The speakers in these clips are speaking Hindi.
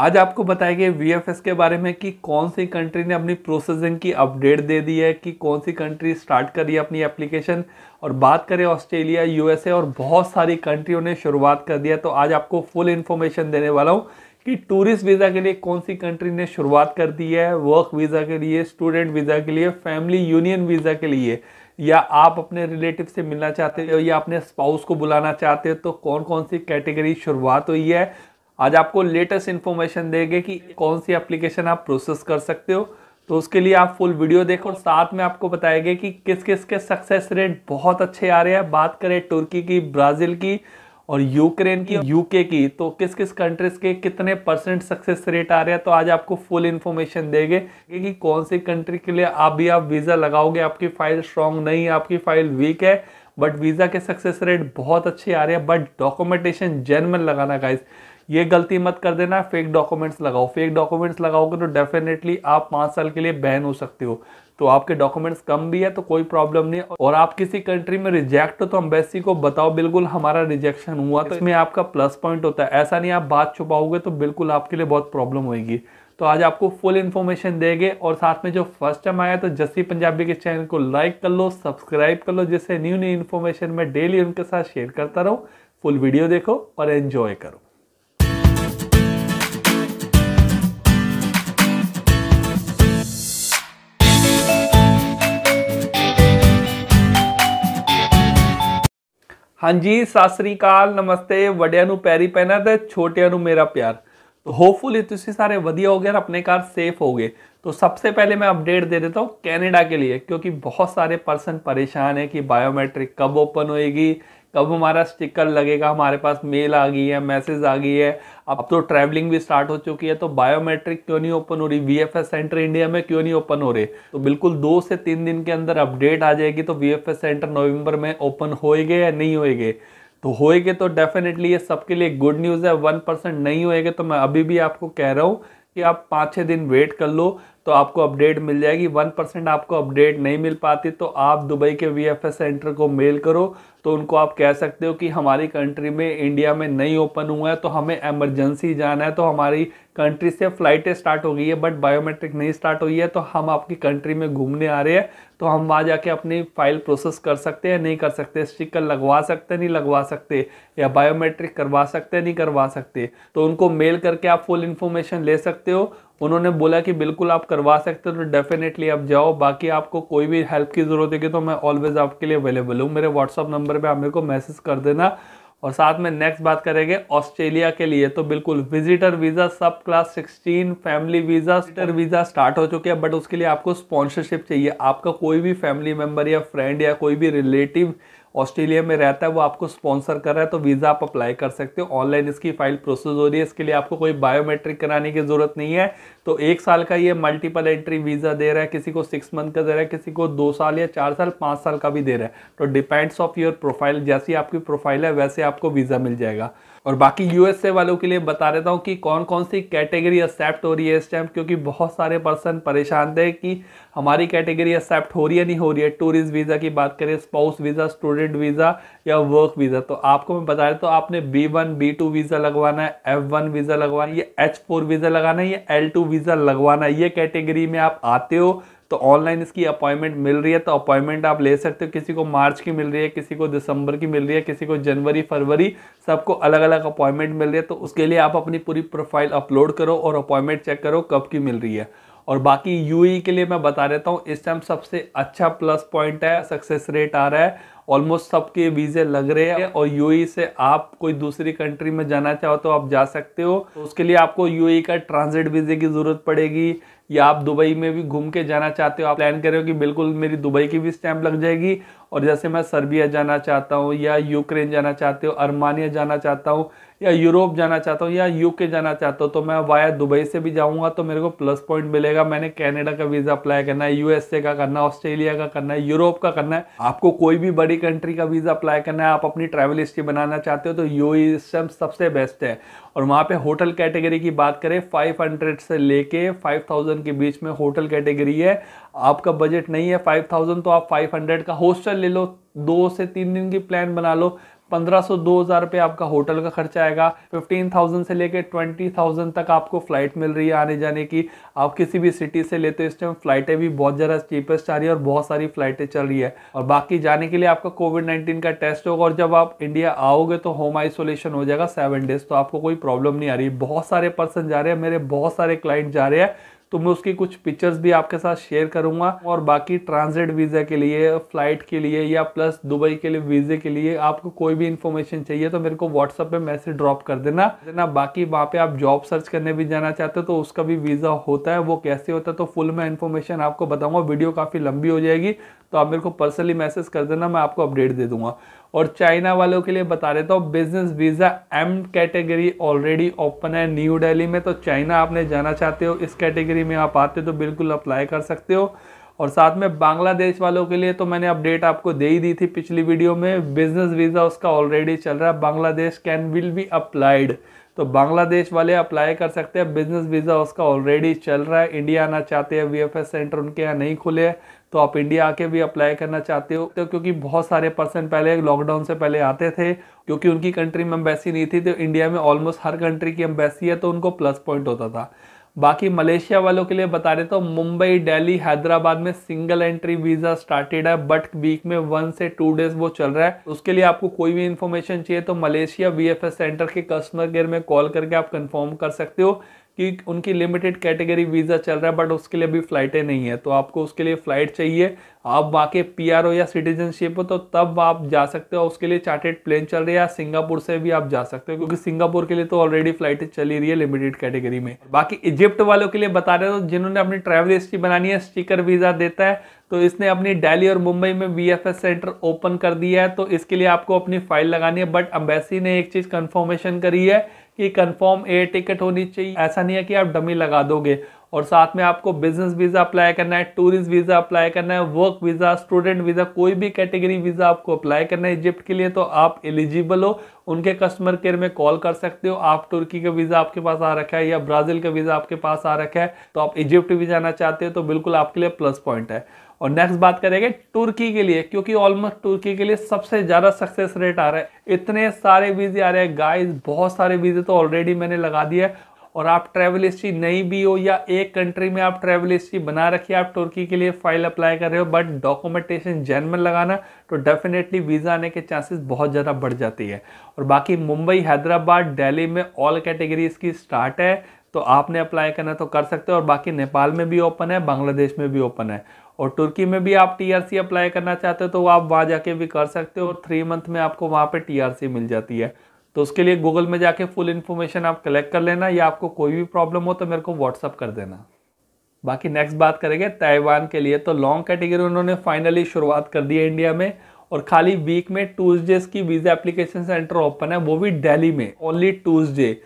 आज आपको बताएंगे वी के बारे में कि कौन सी कंट्री ने अपनी प्रोसेसिंग की अपडेट दे दी है कि कौन सी कंट्री स्टार्ट करी है अपनी एप्लीकेशन और बात करें ऑस्ट्रेलिया यूएसए और बहुत सारी कंट्रियों ने शुरुआत कर दिया तो आज आपको फुल इन्फॉर्मेशन देने वाला हूँ कि टूरिस्ट वीज़ा के लिए कौन सी कंट्री ने शुरुआत कर दी है वर्क तो वीज़ा के लिए स्टूडेंट वीज़ा के लिए फैमिली यूनियन वीज़ा के लिए या आप अपने रिलेटिव से मिलना चाहते हो या अपने स्पाउस को बुलाना चाहते हो तो कौन कौन सी कैटेगरी शुरुआत हुई है आज आपको लेटेस्ट इन्फॉर्मेशन देंगे कि कौन सी एप्लीकेशन आप प्रोसेस कर सकते हो तो उसके लिए आप फुल वीडियो देखो और साथ में आपको बताएंगे कि किस किस के सक्सेस रेट बहुत अच्छे आ रहे हैं बात करें तुर्की की ब्राज़ील की और यूक्रेन की यूके की तो किस किस कंट्रीज के कितने परसेंट सक्सेस रेट आ रहे हैं तो आज आपको फुल इन्फॉर्मेशन देंगे कि कौन सी कंट्री के लिए आप भी आप वीज़ा लगाओगे आपकी फ़ाइल स्ट्रॉन्ग नहीं है आपकी फ़ाइल वीक है बट वीज़ा के सक्सेस रेट बहुत अच्छे आ रहे हैं बट डॉक्यूमेंटेशन जेनमन लगाना गाइज़ ये गलती मत कर देना फेक डॉक्यूमेंट्स लगाओ फेक डॉक्यूमेंट्स लगाओगे तो डेफिनेटली आप पाँच साल के लिए बैन हो सकते हो तो आपके डॉक्यूमेंट्स कम भी है तो कोई प्रॉब्लम नहीं और आप किसी कंट्री में रिजेक्ट हो तो अम्बेसी को बताओ बिल्कुल हमारा रिजेक्शन हुआ तो इसमें आपका प्लस पॉइंट होता है ऐसा नहीं आप बात छुपाओगे तो बिल्कुल आपके लिए बहुत प्रॉब्लम होगी तो आज आपको फुल इन्फॉर्मेशन देंगे और साथ में जो फर्स्ट टाइम आया तो जस्सी पंजाबी के चैनल को लाइक कर लो सब्सक्राइब कर लो जिससे न्यू न्यू इन्फॉर्मेशन मैं डेली उनके साथ शेयर करता रहूँ फुल वीडियो देखो और एन्जॉय करो हाँ जी सत श्रीकाल नमस्ते ਵੱਡਿਆਂ पैरी पहना तो छोटिया मेरा प्यार तो होपफुली तुम सारे वजिया हो गए और अपने घर सेफ हो गए तो सबसे पहले मैं अपडेट दे देता हूँ कैनेडा के लिए क्योंकि बहुत सारे पर्सन परेशान है कि बायोमेट्रिक कब ओपन होएगी कब हमारा स्टिकर लगेगा हमारे पास मेल आ गई है मैसेज आ गई है अब तो ट्रैवलिंग भी स्टार्ट हो चुकी है तो बायोमेट्रिक क्यों नहीं ओपन हो रही वी सेंटर इंडिया में क्यों नहीं ओपन हो रहे तो बिल्कुल दो से तीन दिन के अंदर अपडेट आ जाएगी तो वी सेंटर नवंबर में ओपन होएगे या नहीं होएगे तो होएगे तो डेफिनेटली ये सबके लिए गुड न्यूज़ है वन परसेंट नहीं होएगा तो मैं अभी भी आपको कह रहा हूँ कि आप पाँच छः दिन वेट कर लो तो आपको अपडेट मिल जाएगी वन परसेंट आपको अपडेट नहीं मिल पाती तो आप दुबई के वी सेंटर को मेल करो तो उनको आप कह सकते हो कि हमारी कंट्री में इंडिया में नहीं ओपन हुआ है तो हमें एमरजेंसी जाना है तो हमारी कंट्री से फ़्लाइटें स्टार्ट हो गई है बट बायोमेट्रिक नहीं स्टार्ट हुई है तो हम आपकी कंट्री में घूमने आ रहे हैं तो हम वहाँ जाके अपनी फ़ाइल प्रोसेस कर सकते हैं नहीं कर सकते स्टिकर लगवा सकते नहीं लगवा सकते या बायोमेट्रिक करवा सकते नहीं करवा सकते तो उनको मेल करके आप फुल इन्फॉर्मेशन ले सकते हो उन्होंने बोला कि बिल्कुल आप करवा सकते हो तो डेफिनेटली आप जाओ बाकी आपको कोई भी हेल्प की ज़रूरत होगी तो मैं ऑलवेज़ आपके लिए अवेलेबल हूँ मेरे व्हाट्सअप नंबर पर आप मेरे को मैसेज कर देना और साथ में नेक्स्ट बात करेंगे ऑस्ट्रेलिया के लिए तो बिल्कुल विजिटर वीज़ा सब क्लास 16 फैमिली वीज़ा स्टर वीज़ा स्टार्ट हो चुके हैं बट उसके लिए आपको स्पॉन्सरशिप चाहिए आपका कोई भी फैमिली मेम्बर या फ्रेंड या कोई भी रिलेटिव ऑस्ट्रेलिया में रहता है वो आपको स्पॉन्सर कर रहा है तो वीज़ा आप अप्लाई कर सकते हो ऑनलाइन इसकी फाइल प्रोसेस हो रही है इसके लिए आपको कोई बायोमेट्रिक कराने की ज़रूरत नहीं है तो एक साल का ये मल्टीपल एंट्री वीज़ा दे रहा है किसी को सिक्स मंथ का दे रहा है किसी को दो साल या चार साल पाँच साल का भी दे रहा है तो डिपेंड्स ऑफ योर प्रोफाइल जैसी आपकी प्रोफाइल है वैसे आपको वीज़ा मिल जाएगा और बाकी यूएसए वालों के लिए बता देता हूँ कि कौन कौन सी कैटेगरी एक्सेप्ट हो रही है इस टाइम क्योंकि बहुत सारे पर्सन परेशान थे कि हमारी कैटेगरी एक्सेप्ट हो रही है नहीं हो रही है टूरिस्ट वीज़ा की बात करें स्पाउस वीज़ा स्टूडेंट वीज़ा या वर्क वीज़ा तो आपको मैं बता देता हूँ आपने B one B two visa लगवाना है एफ वन वीज़ा लगवाना है ये एच फोर वीज़ा लगाना है या एल टू वीज़ा लगवाना है ये कैटेगरी में आप आते हो तो ऑनलाइन इसकी अपॉइंटमेंट मिल रही है तो अपॉइंटमेंट आप ले सकते हो किसी को मार्च की मिल रही है किसी को दिसंबर की मिल रही है किसी को जनवरी फरवरी सबको अलग अलग अपॉइंटमेंट मिल रही है तो उसके लिए आप अपनी पूरी प्रोफाइल अपलोड करो और अपॉइंटमेंट चेक करो कब की मिल रही है और बाकी यू के लिए मैं बता देता हूँ इस टाइम सबसे अच्छा प्लस पॉइंट है सक्सेस रेट आ रहा है ऑलमोस्ट सबके वीज़े लग रहे हैं और यू से आप कोई दूसरी कंट्री में जाना चाहो तो आप जा सकते हो तो उसके लिए आपको यू का ट्रांजिट वीज़े की ज़रूरत पड़ेगी या आप दुबई में भी घूम के जाना चाहते हो आप प्लान हो कि बिल्कुल मेरी दुबई की भी स्टैम्प लग जाएगी और जैसे मैं सर्बिया जाना चाहता हूँ या यूक्रेन जाना चाहते हो अरमानिया जाना चाहता हूँ या यूरोप जाना चाहता हूँ या यूके जाना चाहता हूँ तो मैं वाया दुबई से भी जाऊँगा तो मेरे को प्लस पॉइंट मिलेगा मैंने कैनेडा का वीज़ा अप्लाई करना है यू का करना है ऑस्ट्रेलिया का करना है यूरोप का करना है आपको कोई भी बड़ी कंट्री का वीज़ा अप्लाई करना है आप अपनी ट्रैवल हिस्ट्री बनाना चाहते हो तो यू सिस्टम सबसे बेस्ट है और वहाँ पर होटल कैटेगरी की बात करें फाइव से लेके फाइव के बीच में होटल कैटेगरी है आपका बजट नहीं है फाइव तो आप फाइव का हॉस्टल ले लो दो से तीन दिन की प्लान बना लो पंद्रह सौ दो हज़ार रुपये आपका होटल का खर्चा आएगा फिफ्टीन थाउजेंड से लेकर ट्वेंटी थाउजेंड तक आपको फ्लाइट मिल रही है आने जाने की आप किसी भी सिटी से लेते हो इस टाइम फ्लाइटें भी बहुत ज़्यादा चीपेस्ट आ रही है और बहुत सारी फ्लाइटें चल रही है और बाकी जाने के लिए आपका कोविड नाइन्टीन का टेस्ट होगा और जब आप इंडिया आओगे तो होम आइसोलेशन हो जाएगा सेवन डेज तो आपको कोई प्रॉब्लम नहीं आ रही बहुत सारे पर्सन जा रहे हैं मेरे बहुत सारे क्लाइंट जा रहे हैं तो मैं उसकी कुछ पिक्चर्स भी आपके साथ शेयर करूंगा और बाकी ट्रांजिट वीज़ा के लिए फ़्लाइट के लिए या प्लस दुबई के लिए वीज़े के लिए आपको कोई भी इन्फॉर्मेशन चाहिए तो मेरे को व्हाट्सअप पे मैसेज ड्रॉप कर देना देना बाकी वहाँ पे आप जॉब सर्च करने भी जाना चाहते हो तो उसका भी वीज़ा होता है वो कैसे होता है तो फुल मैं इन्फॉर्मेशन आपको बताऊँगा वीडियो काफ़ी लंबी हो जाएगी तो आप मेरे को पर्सनली मैसेज कर देना मैं आपको अपडेट दे दूँगा और चाइना वालों के लिए बता देता हूँ business visa M category already open new न्यू दिल्ली में तो चाइना आपने जाना चाहते हो इस कैटेगरी में आप आते तो बिल्कुल अप्लाई कर सकते हो और साथ में बांग्लादेश वालों के लिए तो मैंने अपडेट आपको दे ही दी थी पिछली वीडियो में बिजनेस वीज़ा उसका ऑलरेडी चल रहा है Bangladesh can will be applied तो बांग्लादेश वाले अप्लाई कर सकते हैं बिजनेस वीज़ा उसका ऑलरेडी चल रहा है इंडिया आना चाहते हैं वी सेंटर उनके यहाँ नहीं खुले तो आप इंडिया आके भी अप्लाई करना चाहते हो तो क्योंकि बहुत सारे पर्सन पहले लॉकडाउन से पहले आते थे क्योंकि उनकी कंट्री में एम्बेसी नहीं थी तो इंडिया में ऑलमोस्ट हर कंट्री की एम्बेसी है तो उनको प्लस पॉइंट होता था बाकी मलेशिया वालों के लिए बता रहे तो मुंबई दिल्ली हैदराबाद में सिंगल एंट्री वीज़ा स्टार्टेड है बट वीक में वन से टू डेज वो चल रहा है उसके लिए आपको कोई भी इन्फॉर्मेशन चाहिए तो मलेशिया वीएफएस सेंटर के कस्टमर केयर में कॉल करके आप कंफर्म कर सकते हो कि उनकी लिमिटेड कैटेगरी वीज़ा चल रहा है बट उसके लिए अभी फ़्लाइटें नहीं है तो आपको उसके लिए फ़्लाइट चाहिए आप वहाँ के पी हो या सिटीजनशिप हो तो तब आप जा सकते हो उसके लिए चार्टेड प्लेन चल रही है या सिंगापुर से भी आप जा सकते हो क्योंकि सिंगापुर के लिए तो ऑलरेडी फ़्लाइटें चली रही है लिमिटेड कैटेगरी में बाकी इजिप्ट वालों के लिए बता रहे हो तो जिन्होंने अपनी ट्रैवल हिस्ट्री बनानी है स्टिकर वीज़ा देता है तो इसने अपनी दिल्ली और मुंबई में वी सेंटर ओपन कर दिया है तो इसके लिए आपको अपनी फाइल लगानी है बट अम्बेसी ने एक चीज़ कन्फर्मेशन करी है कि कंफर्म एयर टिकट होनी चाहिए ऐसा नहीं है कि आप डमी लगा दोगे और साथ में आपको बिजनेस वीज़ा अप्लाई करना है टूरिस्ट वीज़ा अप्लाई करना है वर्क वीज़ा स्टूडेंट वीज़ा कोई भी कैटेगरी वीज़ा आपको अप्लाई करना है इजिप्ट के लिए तो आप एलिजिबल हो उनके कस्टमर केयर में कॉल कर सकते हो आप तुर्की का वीज़ा आपके पास आ रखा है या ब्राज़ील का वीज़ा आपके पास आ रखा है तो आप इजिप्ट भी जाना चाहते हो तो बिल्कुल आपके लिए प्लस पॉइंट है और नेक्स्ट बात करेंगे तुर्की के लिए क्योंकि ऑलमोस्ट तुर्की के लिए सबसे ज़्यादा सक्सेस रेट आ रहा है इतने सारे वीज़े आ रहे हैं गाइस बहुत सारे वीज़े तो ऑलरेडी मैंने लगा दिए और आप ट्रैवल हिस्ट्री नहीं भी हो या एक कंट्री में आप ट्रैवल हिस्ट्री बना रखिए आप तुर्की के लिए फाइल अप्लाई कर रहे हो बट डॉक्यूमेंटेशन जैन में लगाना तो डेफिनेटली वीज़ा आने के चांसेस बहुत ज़्यादा बढ़ जाती है और बाकी मुंबई हैदराबाद दिल्ली में ऑल कैटेगरीज की स्टार्ट है तो आपने अप्लाई करना तो कर सकते हो और बाकी नेपाल में भी ओपन है बांग्लादेश में भी ओपन है और तुर्की में भी आप टीआरसी अप्लाई करना चाहते हो तो आप वहाँ जाके भी कर सकते हो और थ्री मंथ में आपको वहाँ पे टीआरसी मिल जाती है तो उसके लिए गूगल में जाके फुल इन्फॉर्मेशन आप कलेक्ट कर लेना या आपको कोई भी प्रॉब्लम हो तो मेरे को व्हाट्सअप कर देना बाकी नेक्स्ट बात करेंगे ताइवान के लिए तो लॉन्ग कैटेगरी उन्होंने फाइनली शुरुआत कर दी है इंडिया में और खाली वीक में ट्यूजडेज की वीज़ा एप्लीकेशन सेंटर ओपन है वो भी डेली में ओनली ट्यूजडे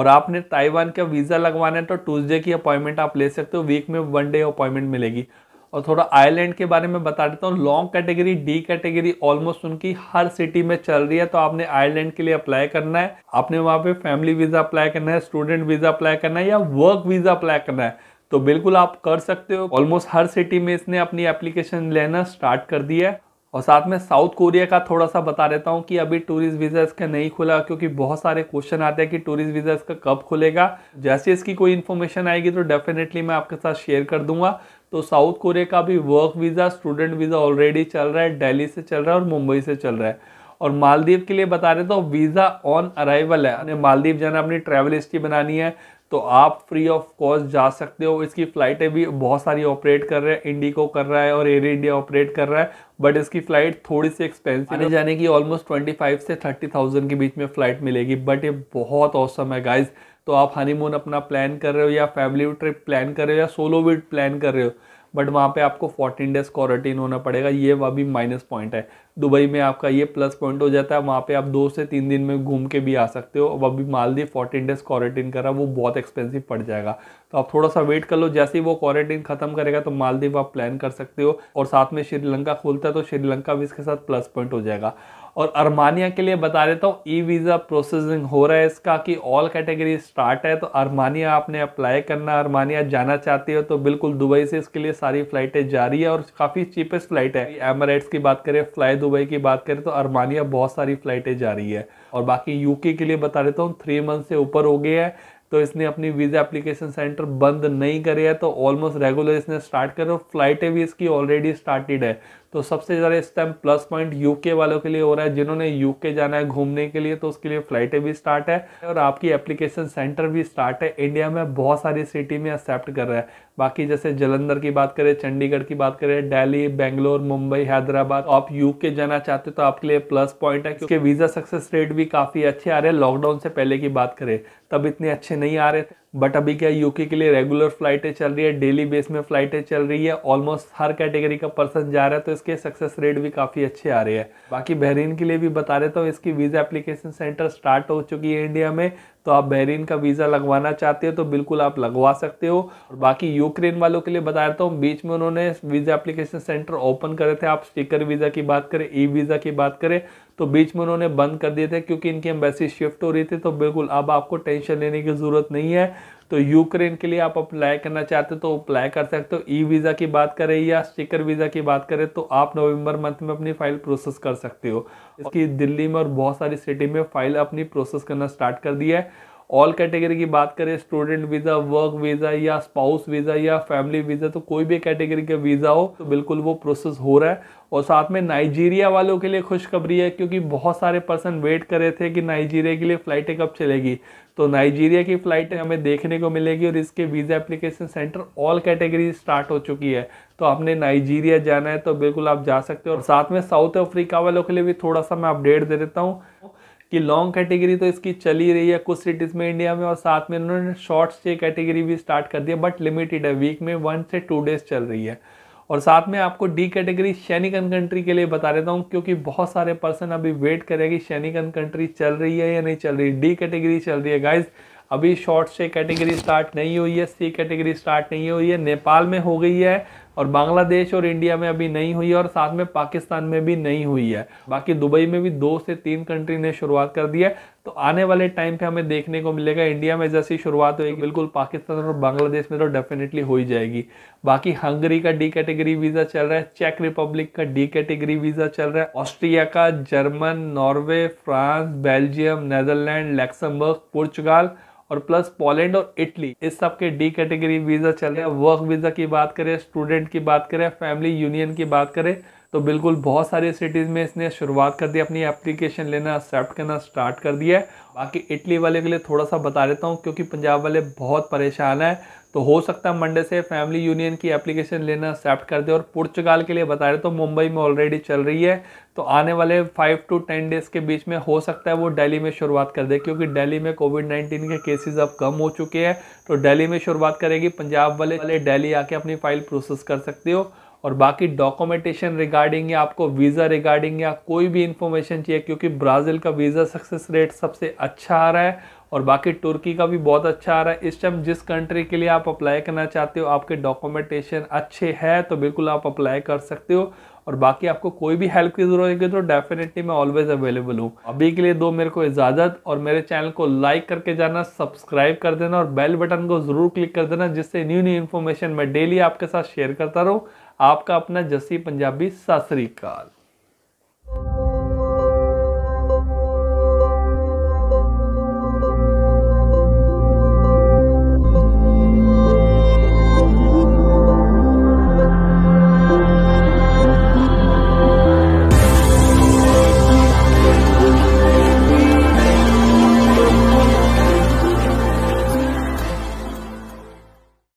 और आपने ताइवान का वीज़ा लगवाना है तो ट्यूजडे की अपॉइंटमेंट आप ले सकते हो वीक में वन डे अपॉइंटमेंट मिलेगी और थोड़ा आयरलैंड के बारे में बता देता हूँ long category D category almost उनकी हर सिटी में चल रही है तो आपने आयरलैंड के लिए अप्लाई करना है आपने वहाँ पे फैमिली वीज़ा अप्लाई करना है स्टूडेंट वीज़ा अप्लाई करना है या वर्क वीज़ा अप्लाई करना है तो बिल्कुल आप कर सकते हो ऑलमोस्ट हर सिटी में इसने अपनी एप्लीकेशन लेना स्टार्ट कर दिया है और साथ में साउथ कोरिया का थोड़ा सा बता देता हूँ कि अभी टूरिस्ट वीज़ा इसका नहीं खुला क्योंकि बहुत सारे क्वेश्चन आते हैं कि टूरिस्ट वीज़ा इसका कब खुलेगा जैसे इसकी कोई इन्फॉर्मेशन आएगी तो डेफिनेटली मैं आपके साथ शेयर कर दूंगा तो साउथ कोरिया का भी work visa student visa already चल रहा है डेली से चल रहा है और मुंबई से चल रहा है और मालदीव के लिए बता रहे तो वीज़ा ऑन अराइवल है मालदीव जाना अपनी ट्रैवल हिस्ट्री बनानी है तो आप फ्री ऑफ कॉस्ट जा सकते हो इसकी फ़्लाइटें भी बहुत सारी ऑपरेट कर रहे हैं इंडिको कर रहा है और एयर इंडिया ऑपरेट कर रहा है बट इसकी फ़्लाइट थोड़ी सी एक्सपेंसिव आने जाने की ऑलमोस्ट ट्वेंटी फाइव से थर्टी थाउजेंड के बीच में फ़्लाइट मिलेगी बट ये बहुत औसम है गाइज तो आप हनीमून अपना प्लान कर रहे हो या फैमिली ट्रिप प्लान कर रहे हो या सोलो विट प्लान कर रहे हो बट वहाँ पे आपको फोर्टीन डेज क्वारंटीन होना पड़ेगा ये वह भी माइनस पॉइंट है दुबई में आपका ये प्लस पॉइंट हो जाता है वहाँ पे आप दो से तीन दिन में घूम के भी आ सकते हो वह भी मालदीव फोर्टीन डेज क्वारंटीन करा वो बहुत एक्सपेंसिव पड़ जाएगा तो आप थोड़ा सा वेट कर लो जैसे ही वो क्वारंटीन खत्म करेगा तो मालदीव आप प्लान कर सकते हो और साथ में श्रीलंका खोलता है तो श्रीलंका भी इसके साथ प्लस पॉइंट हो जाएगा और अरमानिया के लिए बता देता हूँ ई वीज़ा प्रोसेसिंग हो रहा है इसका कि ऑल कैटेगरी स्टार्ट है तो अरमानिया आपने अप्लाई करना अरमानिया जाना चाहती हो तो बिल्कुल दुबई से इसके लिए सारी फ्लाइटें जारी है और काफ़ी चीपेस्ट फ्लाइट है एमरेट्स की बात करें फ्लाई दुबई की बात करें तो अरमानिया बहुत सारी फ्लाइटें जारी है और बाकी यूके के लिए बता देता हूँ थ्री मंथ से ऊपर हो गया है तो इसने अपनी वीज़ा एप्लीकेशन सेंटर बंद नहीं करे है तो ऑलमोस्ट रेगुलर इसने स्टार्ट करे और फ्लाइटें भी इसकी ऑलरेडी स्टार्टेड है तो सबसे ज़्यादा इस टाइम प्लस पॉइंट यूके वालों के लिए हो रहा है जिन्होंने यूके जाना है घूमने के लिए तो उसके लिए फ़्लाइटें भी स्टार्ट है और आपकी एप्लीकेशन सेंटर भी स्टार्ट है इंडिया में बहुत सारी सिटी में एक्सेप्ट कर रहा है बाकी जैसे जलंधर की बात करें चंडीगढ़ की बात करें दिल्ली बेंगलोर मुंबई हैदराबाद आप यूके जाना चाहते हो तो आपके लिए प्लस पॉइंट है क्योंकि वीज़ा सक्सेस रेट भी काफ़ी अच्छे आ रहे हैं लॉकडाउन से पहले की बात करें तब इतने अच्छे नहीं आ रहे थे बट अभी क्या यूके के लिए रेगुलर फ्लाइटें चल रही है डेली बेस में फ्लाइटें चल रही है ऑलमोस्ट हर कैटेगरी का पर्सन जा रहा है तो इसके सक्सेस रेट भी काफ़ी अच्छे आ रहे हैं बाकी बहरीन के लिए भी बता देता हूँ इसकी वीज़ा एप्लीकेशन सेंटर स्टार्ट हो चुकी है इंडिया में तो आप बहरीन का वीज़ा लगवाना चाहते हो तो बिल्कुल आप लगवा सकते हो और बाकी यूक्रेन वालों के लिए बता देता हूँ बीच में उन्होंने वीज़ा एप्लीकेशन सेंटर ओपन करे थे आप स्टिकर वीज़ा की बात करें ई वीज़ा की बात करें तो बीच में उन्होंने बंद कर दिए थे क्योंकि इनकी एम्बेसी शिफ्ट हो रही थी तो बिल्कुल अब आपको टेंशन लेने की ज़रूरत नहीं है तो यूक्रेन के लिए आप अप्लाई करना चाहते हो तो अप्लाई कर सकते हो ई वीज़ा की बात करें या स्टिकर वीज़ा की बात करें तो आप नवंबर मंथ में अपनी फाइल प्रोसेस कर सकते हो इसकी दिल्ली में और बहुत सारी सिटी में फाइल अपनी प्रोसेस करना स्टार्ट कर दिया है ऑल कैटेगरी की बात करें स्टूडेंट वीज़ा वर्क वीज़ा या स्पाउस वीज़ा या फैमिली वीज़ा तो कोई भी कैटेगरी का वीज़ा हो तो बिल्कुल वो प्रोसेस हो रहा है और साथ में नाइजीरिया वालों के लिए खुशखबरी है क्योंकि बहुत सारे पर्सन वेट कर रहे थे कि नाइजीरिया के लिए फ़्लाइटें कब चलेगी तो नाइजीरिया की फ़्लाइटें हमें देखने को मिलेगी और इसके visa application centre all category start हो चुकी है तो आपने नाइजीरिया जाना है तो बिल्कुल आप जा सकते हो और साथ में साउथ अफ्रीका वालों के लिए भी थोड़ा सा मैं अपडेट दे देता हूँ कि लॉन्ग कैटेगरी तो इसकी चल ही रही है कुछ सिटीज़ में इंडिया में और साथ में उन्होंने शॉर्ट्स की कैटेगरी भी स्टार्ट कर दिया बट लिमिटेड है वीक में वन से टू डेज चल रही है और साथ में आपको डी कैटेगरी शैनिकन कंट्री के लिए बता देता हूँ क्योंकि बहुत सारे पर्सन अभी वेट कि शैनिकन कंट्री चल रही है या नहीं चल रही डी कैटेगरी चल रही है गाइज अभी शॉर्ट से कैटेगरी स्टार्ट नहीं हुई है सी कैटेगरी स्टार्ट नहीं हुई है नेपाल में हो गई है और बांग्लादेश और इंडिया में अभी नहीं हुई है और साथ में पाकिस्तान में भी नहीं हुई है बाकी दुबई में भी दो से तीन कंट्री ने शुरुआत कर दी है तो आने वाले टाइम पे हमें देखने को मिलेगा इंडिया में जैसी शुरुआत होगी बिल्कुल पाकिस्तान और बांग्लादेश में तो डेफिनेटली हो ही जाएगी बाकी हंगरी का डी कैटेगरी वीज़ा चल रहा है चेक रिपब्लिक का डी कैटेगरी वीज़ा चल रहा है ऑस्ट्रिया का German Norway France Belgium Netherland Luxembourg पुर्तगाल और प्लस पोलैंड और इटली इस सब के डी कैटेगरी वीजा चल रहे हैं वर्क वीजा की बात करें स्टूडेंट की बात करें फैमिली यूनियन की बात करें तो बिल्कुल बहुत सारे सिटीज़ में इसने शुरुआत कर दी अपनी एप्लीकेशन लेना एक्सेप्ट करना स्टार्ट कर दिया है बाकी इटली वाले के लिए थोड़ा सा बता देता हूँ क्योंकि पंजाब वाले बहुत परेशान हैं तो हो सकता है मंडे से फैमिली यूनियन की एप्लीकेशन लेना एक्सेप्ट कर दे और पुर्तगाल के लिए बता रहे तो मुंबई में ऑलरेडी चल रही है तो आने वाले फाइव टू टेन डेज़ के बीच में हो सकता है वो दिल्ली में शुरुआत कर दे क्योंकि दिल्ली में कोविड नाइन्टीन के केसेस अब कम हो चुके हैं तो दिल्ली में शुरुआत करेगी पंजाब वाले वाले दिल्ली आके अपनी फ़ाइल प्रोसेस कर सकते हो और बाकी डॉक्यूमेंटेशन रिगार्डिंग या आपको वीज़ा रिगार्डिंग या कोई भी इन्फॉर्मेशन चाहिए क्योंकि ब्राज़ील का वीज़ा सक्सेस रेट सबसे अच्छा आ रहा है और बाकी तुर्की का भी बहुत अच्छा आ रहा है इस टाइम जिस कंट्री के लिए आप अप्लाई करना चाहते हो आपके डॉक्यूमेंटेशन अच्छे हैं तो बिल्कुल आप अप्लाई कर सकते हो और बाकी आपको कोई भी हेल्प की जरूरत होगी तो डेफिनेटली मैं ऑलवेज अवेलेबल हूँ अभी के लिए दो मेरे को इजाज़त और मेरे चैनल को लाइक करके जाना सब्सक्राइब कर देना और बेल बटन को ज़रूर क्लिक कर देना जिससे न्यू न्यू इन्फॉर्मेशन मैं डेली आपके साथ शेयर करता रहूँ आपका अपना जसी पंजाबी सत श्रीकाल